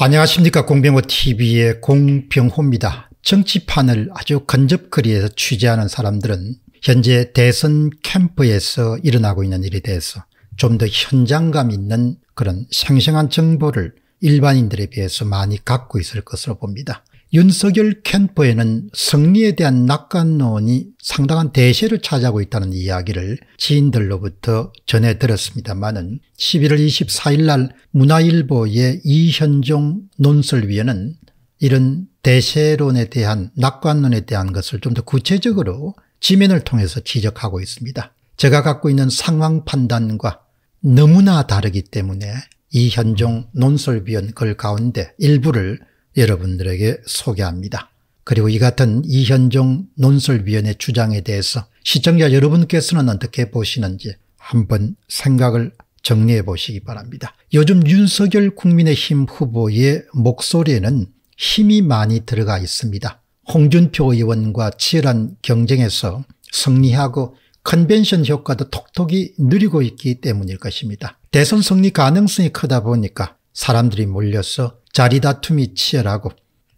안녕하십니까 공병호TV의 공병호입니다. 정치판을 아주 근접거리에서 취재하는 사람들은 현재 대선 캠프에서 일어나고 있는 일에 대해서 좀 더 현장감 있는 그런 생생한 정보를 일반인들에 비해서 많이 갖고 있을 것으로 봅니다. 윤석열 캠프에는 승리에 대한 낙관론이 상당한 대세를 차지하고 있다는 이야기를 지인들로부터 전해 들었습니다만은 11월 24일 날 문화일보의 이현종 논설위원은 이런 대세론에 대한 낙관론에 대한 것을 좀 더 구체적으로 지면을 통해서 지적하고 있습니다. 제가 갖고 있는 상황 판단과 너무나 다르기 때문에 이현종 논설위원 글 가운데 일부를 여러분들에게 소개합니다. 그리고 이 같은 이현종 논설위원회 주장에 대해서 시청자 여러분께서는 어떻게 보시는지 한번 생각을 정리해 보시기 바랍니다. 요즘 윤석열 국민의힘 후보의 목소리에는 힘이 많이 들어가 있습니다. 홍준표 의원과 치열한 경쟁에서 승리하고 컨벤션 효과도 톡톡이 누리고 있기 때문일 것입니다. 대선 승리 가능성이 크다 보니까 사람들이 몰려서 자리다툼이 치열하고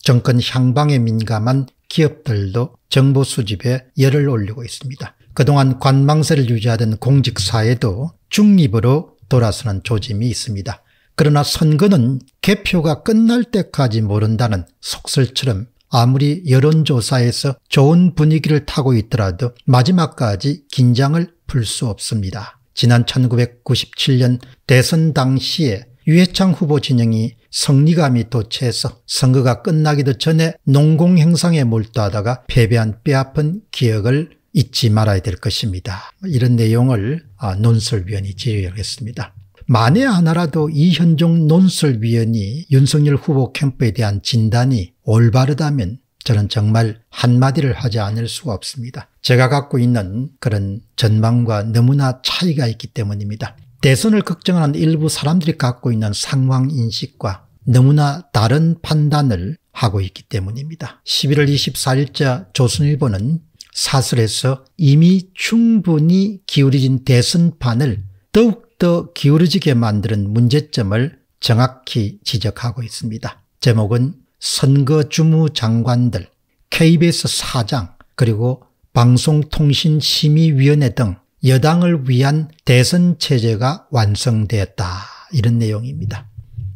정권 향방에 민감한 기업들도 정보 수집에 열을 올리고 있습니다. 그동안 관망세를 유지하던 공직사회도 중립으로 돌아서는 조짐이 있습니다. 그러나 선거는 개표가 끝날 때까지 모른다는 속설처럼 아무리 여론조사에서 좋은 분위기를 타고 있더라도 마지막까지 긴장을 풀 수 없습니다. 지난 1997년 대선 당시에 유해창 후보 진영이 성리감이 도체해서 선거가 끝나기도 전에 농공행상에 몰두하다가 패배한 뼈아픈 기억을 잊지 말아야 될 것입니다. 이런 내용을 아, 논설위원이 제외하겠습니다. 만에 하나라도 이현종 논설위원이 윤석열 후보 캠프에 대한 진단이 올바르다면 저는 정말 한마디를 하지 않을 수가 없습니다. 제가 갖고 있는 그런 전망과 너무나 차이가 있기 때문입니다. 대선을 걱정하는 일부 사람들이 갖고 있는 상황인식과 너무나 다른 판단을 하고 있기 때문입니다. 11월 24일자 조선일보는 사설에서 이미 충분히 기울어진 대선판을 더욱더 기울어지게 만드는 문제점을 정확히 지적하고 있습니다. 제목은 선거주무 장관들, KBS 사장, 그리고 방송통신심의위원회 등 여당을 위한 대선 체제가 완성되었다. 이런 내용입니다.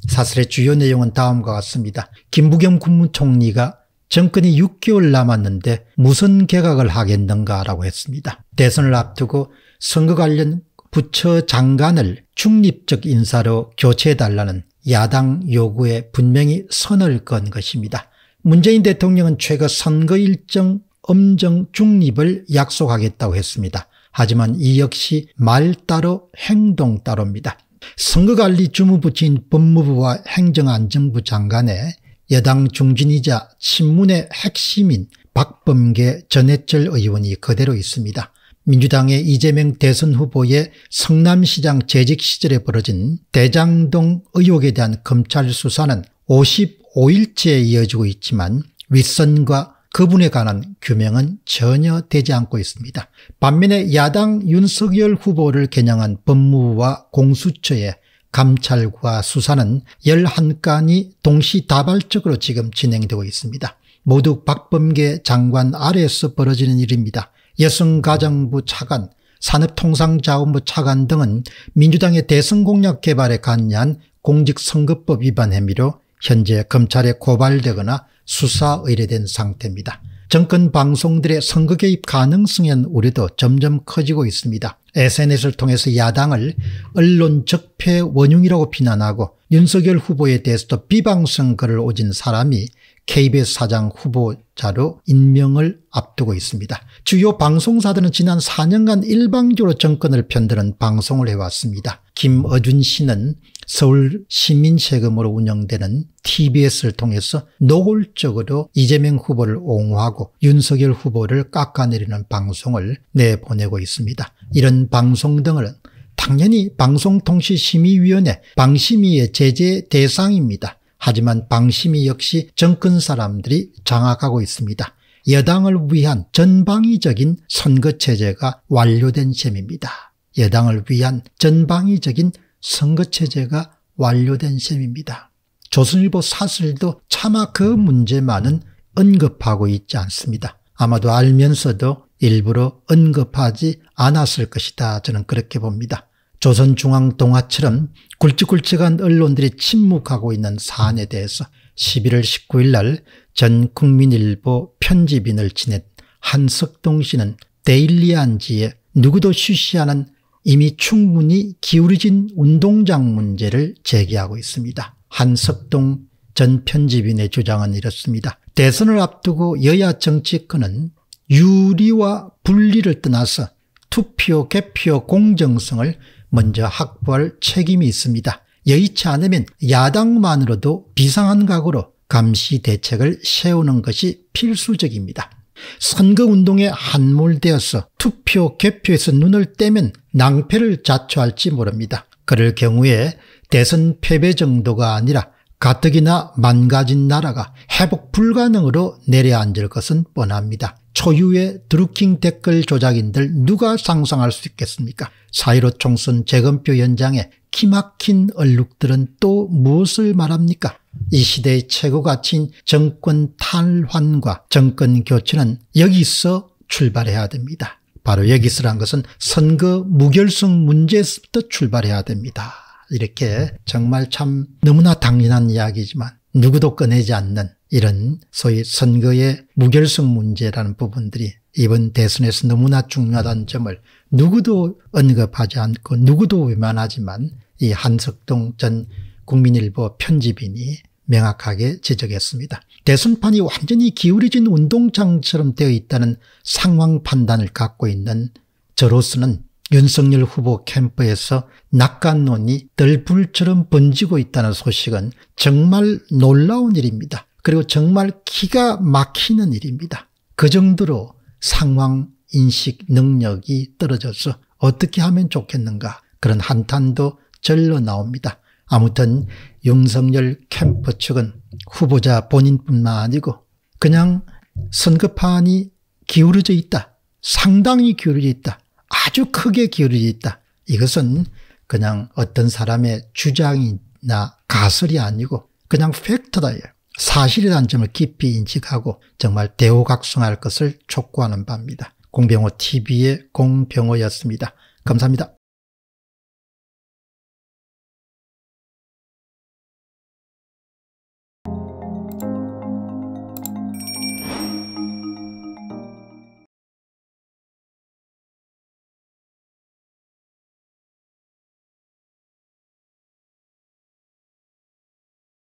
사설의 주요 내용은 다음과 같습니다. 김부겸 국무총리가 정권이 6개월 남았는데 무슨 개각을 하겠는가라고 했습니다. 대선을 앞두고 선거 관련 부처 장관을 중립적 인사로 교체해달라는 야당 요구에 분명히 선을 건 것입니다. 문재인 대통령은 최근 선거 일정 엄정 중립을 약속하겠다고 했습니다. 하지만 이 역시 말 따로 행동 따로입니다. 선거관리 주무부처인 법무부와 행정안전부 장관의 여당 중진이자 친문의 핵심인 박범계 전해철 의원이 그대로 있습니다. 민주당의 이재명 대선 후보의 성남시장 재직 시절에 벌어진 대장동 의혹에 대한 검찰 수사는 55일째 이어지고 있지만 윗선과 그분에 관한 규명은 전혀 되지 않고 있습니다. 반면에 야당 윤석열 후보를 겨냥한 법무부와 공수처의 감찰과 수사는 11건이 동시다발적으로 지금 진행되고 있습니다. 모두 박범계 장관 아래에서 벌어지는 일입니다. 여성가정부 차관, 산업통상자원부 차관 등은 민주당의 대선공약 개발에 관여한 공직선거법 위반 혐의로 현재 검찰에 고발되거나 수사 의뢰된 상태입니다. 정권 방송들의 선거 개입 가능성엔 우려도 점점 커지고 있습니다. SNS를 통해서 야당을 언론 적폐 원흉이라고 비난하고 윤석열 후보에 대해서도 비방성 글을 오진 사람이 KBS 사장 후보자로 임명을 앞두고 있습니다. 주요 방송사들은 지난 4년간 일방적으로 정권을 편드는 방송을 해왔습니다. 김어준 씨는 서울 시민 세금으로 운영되는 TBS를 통해서 노골적으로 이재명 후보를 옹호하고 윤석열 후보를 깎아내리는 방송을 내보내고 있습니다. 이런 방송 등을 당연히 방송통신심의위원회 방심위의 제재 대상입니다. 하지만 방심이 역시 정권 사람들이 장악하고 있습니다. 여당을 위한 전방위적인 선거체제가 완료된 셈입니다. 여당을 위한 전방위적인 선거체제가 완료된 셈입니다. 조선일보 사설도 차마 그 문제만은 언급하고 있지 않습니다. 아마도 알면서도 일부러 언급하지 않았을 것이다. 저는 그렇게 봅니다. 조선중앙동화처럼 굵직굵직한 언론들이 침묵하고 있는 사안에 대해서 11월 19일 날전 국민일보 편집인을 지낸 한석동 씨는 데일리안지에 누구도 쉬쉬하는 이미 충분히 기울어진 운동장 문제를 제기하고 있습니다. 한석동 전 편집인의 주장은 이렇습니다. 대선을 앞두고 여야 정치권은 유리와 분리를 떠나서 투표 개표 공정성을 먼저 확보할 책임이 있습니다. 여의치 않으면 야당만으로도 비상한 각오로 감시 대책을 세우는 것이 필수적입니다. 선거운동에 한몰되어서 투표 개표에서 눈을 떼면 낭패를 자초할지 모릅니다. 그럴 경우에 대선 패배 정도가 아니라 가뜩이나 망가진 나라가 회복 불가능으로 내려앉을 것은 뻔합니다. 초유의 드루킹 댓글 조작인들 누가 상상할 수 있겠습니까? 4 1 5 총선 재검표 현장에 기막힌 얼룩들은 또 무엇을 말합니까? 이 시대의 최고 가치인 정권 탈환과 정권 교체는 여기서 출발해야 됩니다. 바로 여기서란 것은 선거 무결성 문제에서부터 출발해야 됩니다. 이렇게 정말 참 너무나 당연한 이야기지만 누구도 꺼내지 않는 이런 소위 선거의 무결성 문제라는 부분들이 이번 대선에서 너무나 중요하다는 점을 누구도 언급하지 않고 누구도 외면하지만 이 한석동 전 국민일보 편집인이 명확하게 지적했습니다. 대선판이 완전히 기울어진 운동장처럼 되어 있다는 상황 판단을 갖고 있는 저로서는 윤석열 후보 캠프에서 낙관론이 덜불처럼 번지고 있다는 소식은 정말 놀라운 일입니다. 그리고 정말 기가 막히는 일입니다. 그 정도로 상황 인식 능력이 떨어져서 어떻게 하면 좋겠는가 그런 한탄도 절로 나옵니다. 아무튼 윤석열 캠프 측은 후보자 본인뿐만 아니고 그냥 선거판이 기울어져 있다. 상당히 기울어져 있다. 아주 크게 기울어져 있다. 이것은 그냥 어떤 사람의 주장이나 가설이 아니고 그냥 팩트다. 사실의 단점을 깊이 인식하고 정말 대우각성할 것을 촉구하는 바입니다. 공병호 TV의 공병호였습니다. 감사합니다.